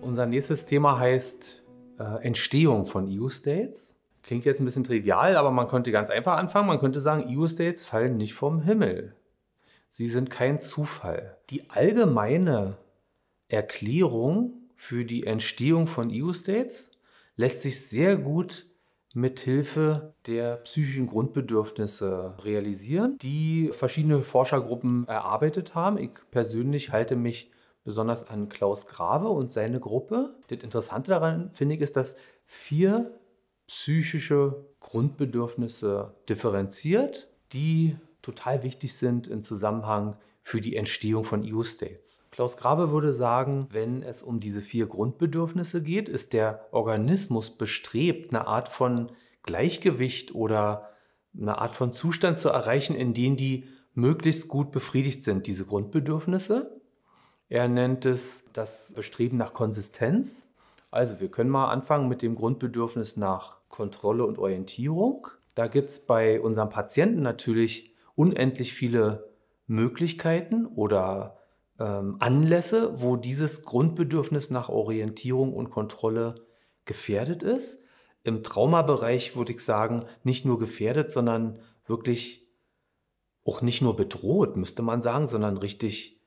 Unser nächstes Thema heißt äh, Entstehung von EU-States. Klingt jetzt ein bisschen trivial, aber man könnte ganz einfach anfangen. Man könnte sagen, EU-States fallen nicht vom Himmel. Sie sind kein Zufall. Die allgemeine Erklärung für die Entstehung von EU-States lässt sich sehr gut mithilfe der psychischen Grundbedürfnisse realisieren, die verschiedene Forschergruppen erarbeitet haben. Ich persönlich halte mich besonders an Klaus Grave und seine Gruppe. Das Interessante daran, finde ich, ist, dass vier psychische Grundbedürfnisse differenziert, die total wichtig sind im Zusammenhang für die Entstehung von EU-States. Klaus Grabe würde sagen, wenn es um diese vier Grundbedürfnisse geht, ist der Organismus bestrebt, eine Art von Gleichgewicht oder eine Art von Zustand zu erreichen, in dem die möglichst gut befriedigt sind, diese Grundbedürfnisse. Er nennt es das Bestreben nach Konsistenz. Also wir können mal anfangen mit dem Grundbedürfnis nach Kontrolle und Orientierung. Da gibt es bei unserem Patienten natürlich unendlich viele Möglichkeiten oder ähm, Anlässe, wo dieses Grundbedürfnis nach Orientierung und Kontrolle gefährdet ist. Im Traumabereich würde ich sagen, nicht nur gefährdet, sondern wirklich auch nicht nur bedroht, müsste man sagen, sondern richtig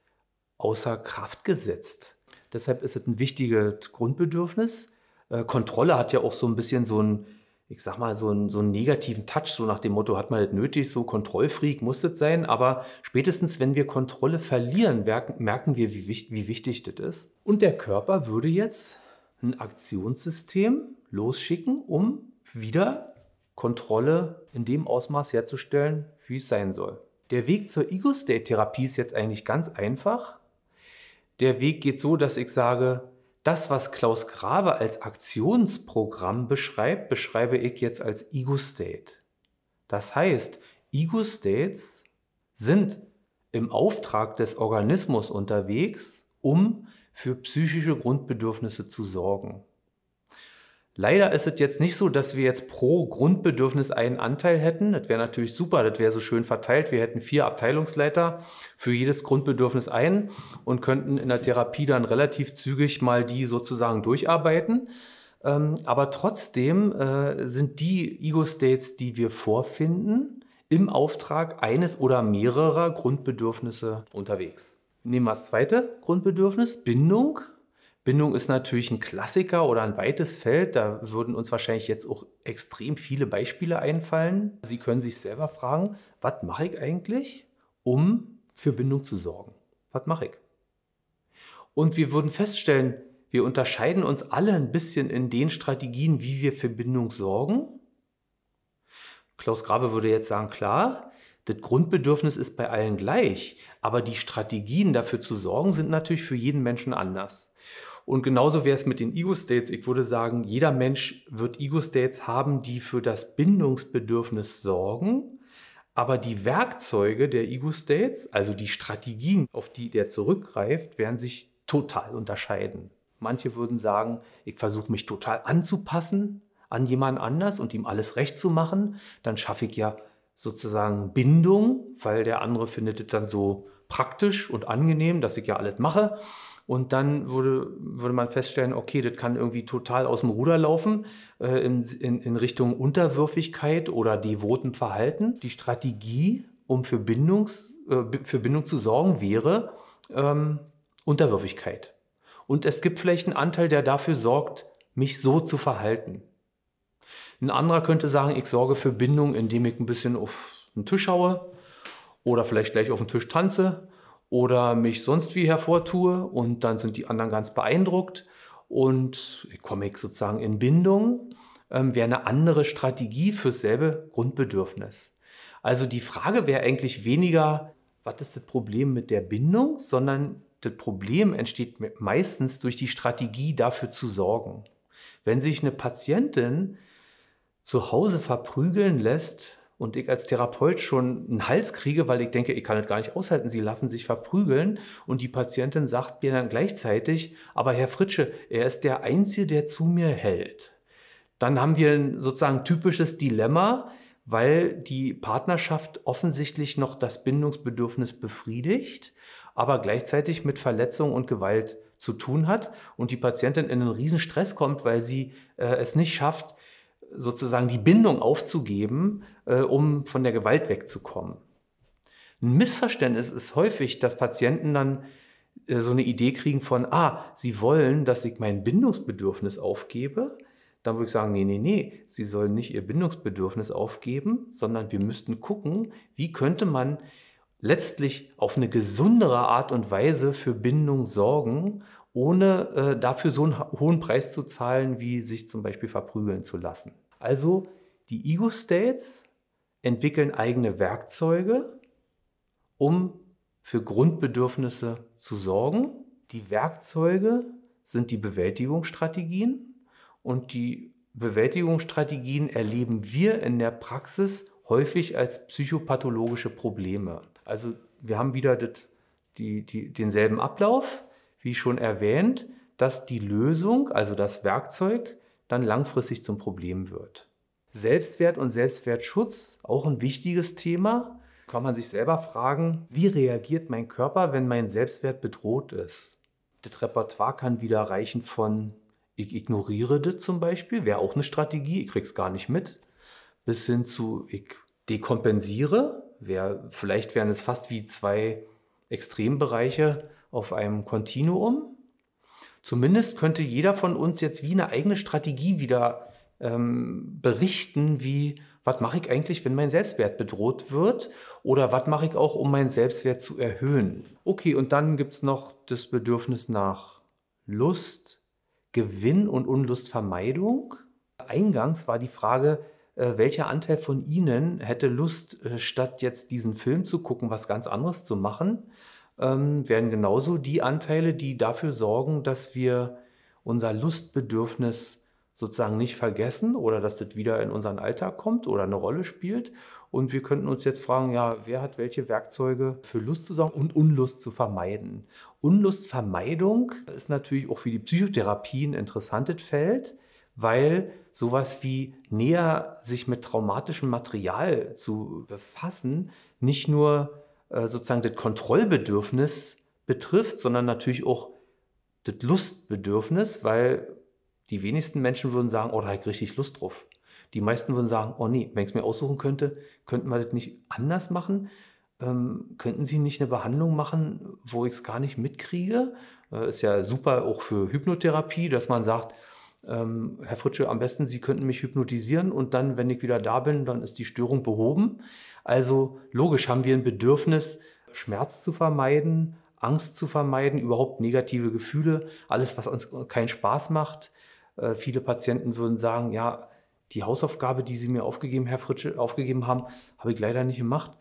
außer Kraft gesetzt. Deshalb ist es ein wichtiges Grundbedürfnis. Äh, Kontrolle hat ja auch so ein bisschen so ein ich sag mal, so einen, so einen negativen Touch, so nach dem Motto, hat man halt nötig, so Kontrollfreak muss das sein. Aber spätestens, wenn wir Kontrolle verlieren, merken wir, wie, wie wichtig das ist. Und der Körper würde jetzt ein Aktionssystem losschicken, um wieder Kontrolle in dem Ausmaß herzustellen, wie es sein soll. Der Weg zur Ego-State-Therapie ist jetzt eigentlich ganz einfach. Der Weg geht so, dass ich sage, das, was Klaus Grave als Aktionsprogramm beschreibt, beschreibe ich jetzt als Ego-State. Das heißt, Ego-States sind im Auftrag des Organismus unterwegs, um für psychische Grundbedürfnisse zu sorgen. Leider ist es jetzt nicht so, dass wir jetzt pro Grundbedürfnis einen Anteil hätten. Das wäre natürlich super, das wäre so schön verteilt. Wir hätten vier Abteilungsleiter für jedes Grundbedürfnis einen und könnten in der Therapie dann relativ zügig mal die sozusagen durcharbeiten. Ähm, aber trotzdem äh, sind die Ego-States, die wir vorfinden, im Auftrag eines oder mehrerer Grundbedürfnisse unterwegs. Nehmen wir das zweite Grundbedürfnis, Bindung. Bindung ist natürlich ein Klassiker oder ein weites Feld. Da würden uns wahrscheinlich jetzt auch extrem viele Beispiele einfallen. Sie können sich selber fragen, was mache ich eigentlich, um für Bindung zu sorgen? Was mache ich? Und wir würden feststellen, wir unterscheiden uns alle ein bisschen in den Strategien, wie wir für Bindung sorgen. Klaus Grabe würde jetzt sagen, klar, das Grundbedürfnis ist bei allen gleich, aber die Strategien dafür zu sorgen sind natürlich für jeden Menschen anders. Und genauso wäre es mit den Ego-States. Ich würde sagen, jeder Mensch wird Ego-States haben, die für das Bindungsbedürfnis sorgen, aber die Werkzeuge der Ego-States, also die Strategien, auf die der zurückgreift, werden sich total unterscheiden. Manche würden sagen, ich versuche mich total anzupassen an jemand anders und ihm alles recht zu machen, dann schaffe ich ja sozusagen Bindung, weil der andere findet es dann so praktisch und angenehm, dass ich ja alles mache. Und dann würde, würde man feststellen, okay, das kann irgendwie total aus dem Ruder laufen äh, in, in, in Richtung Unterwürfigkeit oder devotem Verhalten. Die Strategie, um für, Bindungs, äh, für Bindung zu sorgen, wäre ähm, Unterwürfigkeit. Und es gibt vielleicht einen Anteil, der dafür sorgt, mich so zu verhalten. Ein anderer könnte sagen, ich sorge für Bindung, indem ich ein bisschen auf den Tisch haue oder vielleicht gleich auf den Tisch tanze oder mich sonst wie hervortue und dann sind die anderen ganz beeindruckt und komme ich sozusagen in Bindung, ähm, wäre eine andere Strategie für dasselbe Grundbedürfnis. Also die Frage wäre eigentlich weniger, was ist das Problem mit der Bindung, sondern das Problem entsteht meistens durch die Strategie dafür zu sorgen. Wenn sich eine Patientin zu Hause verprügeln lässt und ich als Therapeut schon einen Hals kriege, weil ich denke, ich kann das gar nicht aushalten, sie lassen sich verprügeln und die Patientin sagt mir dann gleichzeitig, aber Herr Fritsche, er ist der Einzige, der zu mir hält. Dann haben wir ein sozusagen typisches Dilemma, weil die Partnerschaft offensichtlich noch das Bindungsbedürfnis befriedigt, aber gleichzeitig mit Verletzung und Gewalt zu tun hat und die Patientin in einen riesen Stress kommt, weil sie äh, es nicht schafft, sozusagen die Bindung aufzugeben, äh, um von der Gewalt wegzukommen. Ein Missverständnis ist häufig, dass Patienten dann äh, so eine Idee kriegen von, ah, sie wollen, dass ich mein Bindungsbedürfnis aufgebe. Dann würde ich sagen, nee, nee, nee, sie sollen nicht ihr Bindungsbedürfnis aufgeben, sondern wir müssten gucken, wie könnte man letztlich auf eine gesundere Art und Weise für Bindung sorgen ohne äh, dafür so einen hohen Preis zu zahlen, wie sich zum Beispiel verprügeln zu lassen. Also die Ego-States entwickeln eigene Werkzeuge, um für Grundbedürfnisse zu sorgen. Die Werkzeuge sind die Bewältigungsstrategien und die Bewältigungsstrategien erleben wir in der Praxis häufig als psychopathologische Probleme. Also wir haben wieder det, die, die, denselben Ablauf wie schon erwähnt, dass die Lösung, also das Werkzeug, dann langfristig zum Problem wird. Selbstwert und Selbstwertschutz, auch ein wichtiges Thema. Kann man sich selber fragen, wie reagiert mein Körper, wenn mein Selbstwert bedroht ist? Das Repertoire kann wieder reichen von ich ignoriere das zum Beispiel, wäre auch eine Strategie, ich krieg's gar nicht mit, bis hin zu ich dekompensiere, wär, vielleicht wären es fast wie zwei Extrembereiche, auf einem Kontinuum. Zumindest könnte jeder von uns jetzt wie eine eigene Strategie wieder ähm, berichten, wie, was mache ich eigentlich, wenn mein Selbstwert bedroht wird? Oder was mache ich auch, um meinen Selbstwert zu erhöhen? Okay, und dann gibt es noch das Bedürfnis nach Lust, Gewinn und Unlustvermeidung. Eingangs war die Frage, äh, welcher Anteil von Ihnen hätte Lust, äh, statt jetzt diesen Film zu gucken, was ganz anderes zu machen? ähm, werden genauso die Anteile, die dafür sorgen, dass wir unser Lustbedürfnis sozusagen nicht vergessen oder dass das wieder in unseren Alltag kommt oder eine Rolle spielt. Und wir könnten uns jetzt fragen, ja, wer hat welche Werkzeuge für Lust zu sorgen und Unlust zu vermeiden? Unlustvermeidung ist natürlich auch für die Psychotherapie ein interessantes Feld, weil sowas wie näher sich mit traumatischem Material zu befassen, nicht nur äh, sozusagen das Kontrollbedürfnis betrifft, sondern natürlich auch das Lustbedürfnis, weil die wenigsten Menschen würden sagen, oh, da habe ich richtig Lust drauf. Die meisten würden sagen, oh nee, wenn ich es mir aussuchen könnte, könnten wir das nicht anders machen? Ähm, könnten Sie nicht eine Behandlung machen, wo ich es gar nicht mitkriege? Äh, ist ja super auch für Hypnotherapie, dass man sagt, ähm, Herr Fritsche, am besten Sie könnten mich hypnotisieren und dann, wenn ich wieder da bin, dann ist die Störung behoben. Also logisch haben wir ein Bedürfnis, Schmerz zu vermeiden, Angst zu vermeiden, überhaupt negative Gefühle, alles, was uns keinen Spaß macht. Äh, viele Patienten würden sagen, ja, die Hausaufgabe, die Sie mir aufgegeben, Herr Fritsche, aufgegeben haben, habe ich leider nicht gemacht.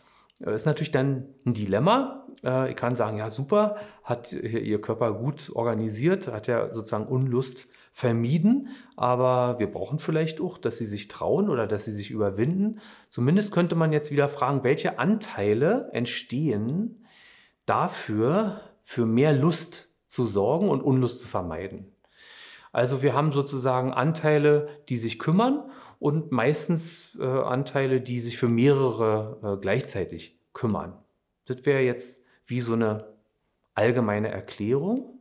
Äh, ist natürlich dann ein Dilemma. Äh, ich kann sagen, ja, super, hat Ihr Körper gut organisiert, hat ja sozusagen Unlust vermieden. Aber wir brauchen vielleicht auch, dass sie sich trauen oder dass sie sich überwinden. Zumindest könnte man jetzt wieder fragen, welche Anteile entstehen dafür, für mehr Lust zu sorgen und Unlust zu vermeiden. Also wir haben sozusagen Anteile, die sich kümmern und meistens äh, Anteile, die sich für mehrere äh, gleichzeitig kümmern. Das wäre jetzt wie so eine allgemeine Erklärung.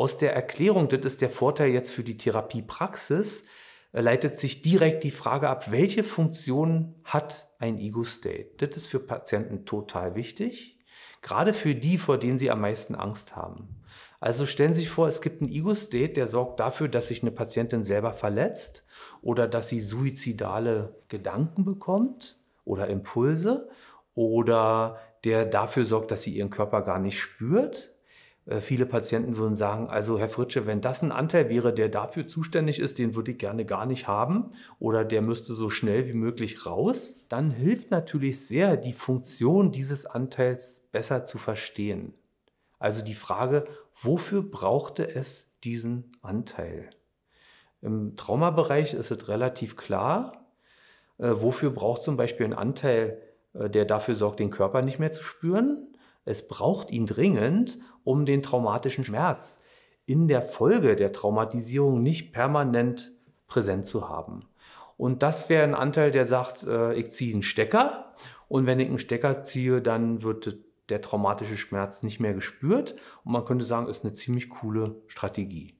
Aus der Erklärung, das ist der Vorteil jetzt für die Therapiepraxis, äh, leitet sich direkt die Frage ab, welche Funktion hat ein Ego-State? Das ist für Patienten total wichtig, gerade für die, vor denen sie am meisten Angst haben. Also stellen Sie sich vor, es gibt einen Ego-State, der sorgt dafür, dass sich eine Patientin selber verletzt oder dass sie suizidale Gedanken bekommt oder Impulse oder der dafür sorgt, dass sie ihren Körper gar nicht spürt äh, viele Patienten würden sagen, also Herr Fritsche, wenn das ein Anteil wäre, der dafür zuständig ist, den würde ich gerne gar nicht haben oder der müsste so schnell wie möglich raus, dann hilft natürlich sehr, die Funktion dieses Anteils besser zu verstehen. Also die Frage, wofür brauchte es diesen Anteil? Im Traumabereich ist es relativ klar, äh, wofür braucht zum Beispiel ein Anteil, äh, der dafür sorgt, den Körper nicht mehr zu spüren. Es braucht ihn dringend, um den traumatischen Schmerz in der Folge der Traumatisierung nicht permanent präsent zu haben. Und das wäre ein Anteil, der sagt, äh, ich ziehe einen Stecker und wenn ich einen Stecker ziehe, dann wird der traumatische Schmerz nicht mehr gespürt und man könnte sagen, ist eine ziemlich coole Strategie.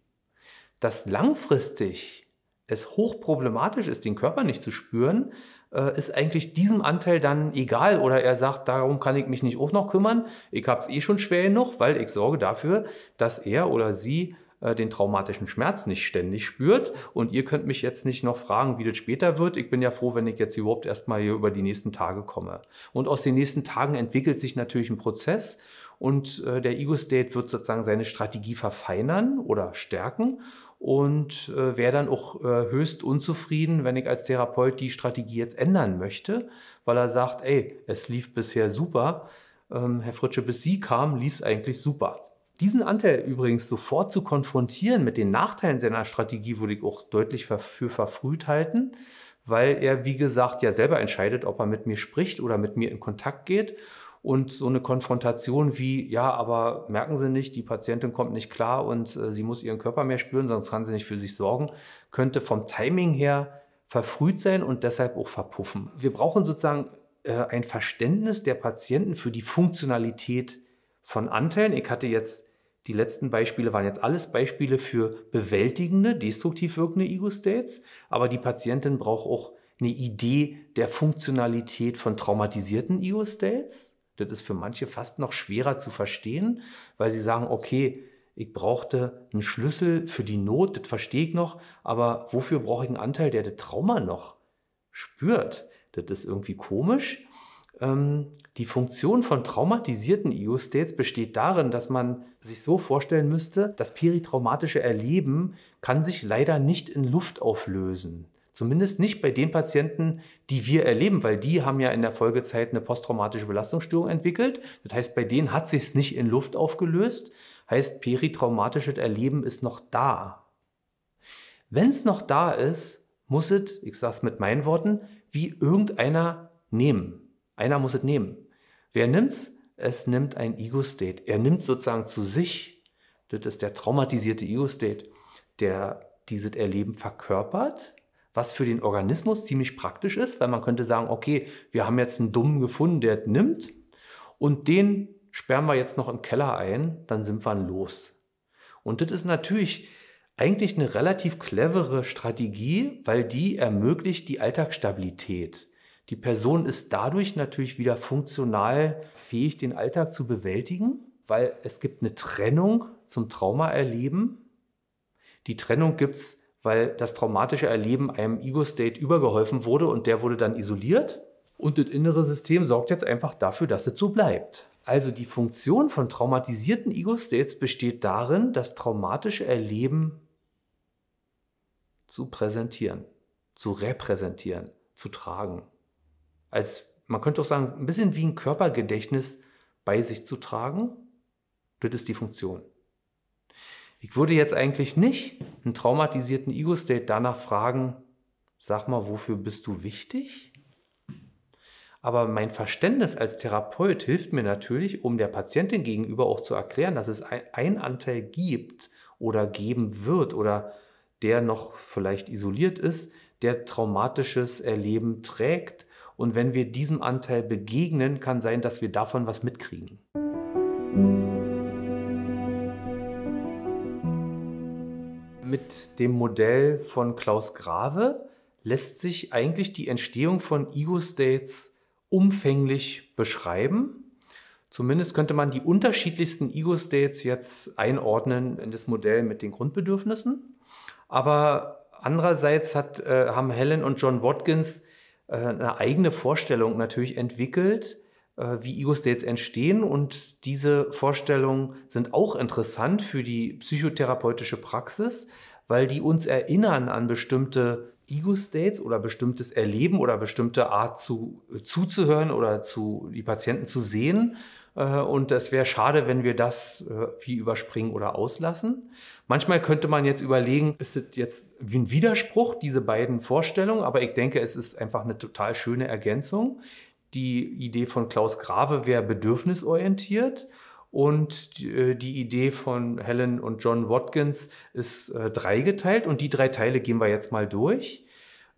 Dass langfristig es hochproblematisch ist, den Körper nicht zu spüren, äh, ist eigentlich diesem Anteil dann egal oder er sagt, darum kann ich mich nicht auch noch kümmern, ich habe es eh schon schwer genug, weil ich sorge dafür, dass er oder sie äh, den traumatischen Schmerz nicht ständig spürt. Und ihr könnt mich jetzt nicht noch fragen, wie das später wird. Ich bin ja froh, wenn ich jetzt überhaupt erstmal hier über die nächsten Tage komme. Und aus den nächsten Tagen entwickelt sich natürlich ein Prozess und äh, der Ego-State wird sozusagen seine Strategie verfeinern oder stärken und äh, wäre dann auch äh, höchst unzufrieden, wenn ich als Therapeut die Strategie jetzt ändern möchte, weil er sagt, ey, es lief bisher super. Ähm, Herr Fritsche, bis Sie kamen, lief es eigentlich super. Diesen Anteil übrigens sofort zu konfrontieren mit den Nachteilen seiner Strategie würde ich auch deutlich für verfrüht halten, weil er, wie gesagt, ja selber entscheidet, ob er mit mir spricht oder mit mir in Kontakt geht und so eine Konfrontation wie, ja, aber merken Sie nicht, die Patientin kommt nicht klar und äh, sie muss ihren Körper mehr spüren, sonst kann sie nicht für sich sorgen, könnte vom Timing her verfrüht sein und deshalb auch verpuffen. Wir brauchen sozusagen äh, ein Verständnis der Patienten für die Funktionalität von Anteilen. Ich hatte jetzt die letzten Beispiele waren jetzt alles Beispiele für bewältigende, destruktiv wirkende Ego-States, aber die Patientin braucht auch eine Idee der Funktionalität von traumatisierten Ego-States das ist für manche fast noch schwerer zu verstehen, weil sie sagen, okay, ich brauchte einen Schlüssel für die Not, das verstehe ich noch, aber wofür brauche ich einen Anteil, der das Trauma noch spürt? Das ist irgendwie komisch. Ähm, die Funktion von traumatisierten Ego-States besteht darin, dass man sich so vorstellen müsste, das peritraumatische Erleben kann sich leider nicht in Luft auflösen. Zumindest nicht bei den Patienten, die wir erleben, weil die haben ja in der Folgezeit eine posttraumatische Belastungsstörung entwickelt. Das heißt, bei denen hat sich es nicht in Luft aufgelöst. Heißt, peritraumatisches Erleben ist noch da. Wenn es noch da ist, muss es, ich sage es mit meinen Worten, wie irgendeiner nehmen. Einer muss es nehmen. Wer nimmt es? Es nimmt ein Ego-State. Er nimmt sozusagen zu sich. Das ist der traumatisierte Ego-State, der dieses Erleben verkörpert was für den Organismus ziemlich praktisch ist, weil man könnte sagen, okay, wir haben jetzt einen Dummen gefunden, der nimmt und den sperren wir jetzt noch im Keller ein, dann sind wir los. Und das ist natürlich eigentlich eine relativ clevere Strategie, weil die ermöglicht die Alltagsstabilität. Die Person ist dadurch natürlich wieder funktional fähig, den Alltag zu bewältigen, weil es gibt eine Trennung zum Traumaerleben. Die Trennung gibt es weil das traumatische Erleben einem Ego-State übergeholfen wurde und der wurde dann isoliert. Und das innere System sorgt jetzt einfach dafür, dass es so bleibt. Also die Funktion von traumatisierten Ego-States besteht darin, das traumatische Erleben zu präsentieren, zu repräsentieren, zu tragen. Als man könnte auch sagen, ein bisschen wie ein Körpergedächtnis bei sich zu tragen, das ist die Funktion. Ich würde jetzt eigentlich nicht einen traumatisierten Ego-State danach fragen, sag mal, wofür bist du wichtig? Aber mein Verständnis als Therapeut hilft mir natürlich, um der Patientin gegenüber auch zu erklären, dass es einen Anteil gibt oder geben wird oder der noch vielleicht isoliert ist, der traumatisches Erleben trägt. Und wenn wir diesem Anteil begegnen, kann sein, dass wir davon was mitkriegen. mit dem Modell von Klaus Grave lässt sich eigentlich die Entstehung von Ego-States umfänglich beschreiben. Zumindest könnte man die unterschiedlichsten Ego-States jetzt einordnen in das Modell mit den Grundbedürfnissen. Aber andererseits hat, äh, haben Helen und John Watkins äh, eine eigene Vorstellung natürlich entwickelt, äh, wie Ego-States entstehen. Und diese Vorstellungen sind auch interessant für die psychotherapeutische Praxis, weil die uns erinnern an bestimmte Ego-States oder bestimmtes Erleben oder bestimmte Art zu, äh, zuzuhören oder zu, die Patienten zu sehen. Äh, und es wäre schade, wenn wir das wie überspringen oder auslassen. Manchmal könnte man jetzt überlegen, ist es jetzt wie ein Widerspruch, diese beiden Vorstellungen? Aber ich denke, es ist einfach eine total schöne Ergänzung, die Idee von Klaus Grave wäre bedürfnisorientiert und äh, die Idee von Helen und John Watkins ist äh, dreigeteilt und die drei Teile gehen wir jetzt mal durch,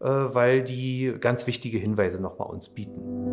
äh, weil die ganz wichtige Hinweise nochmal uns bieten.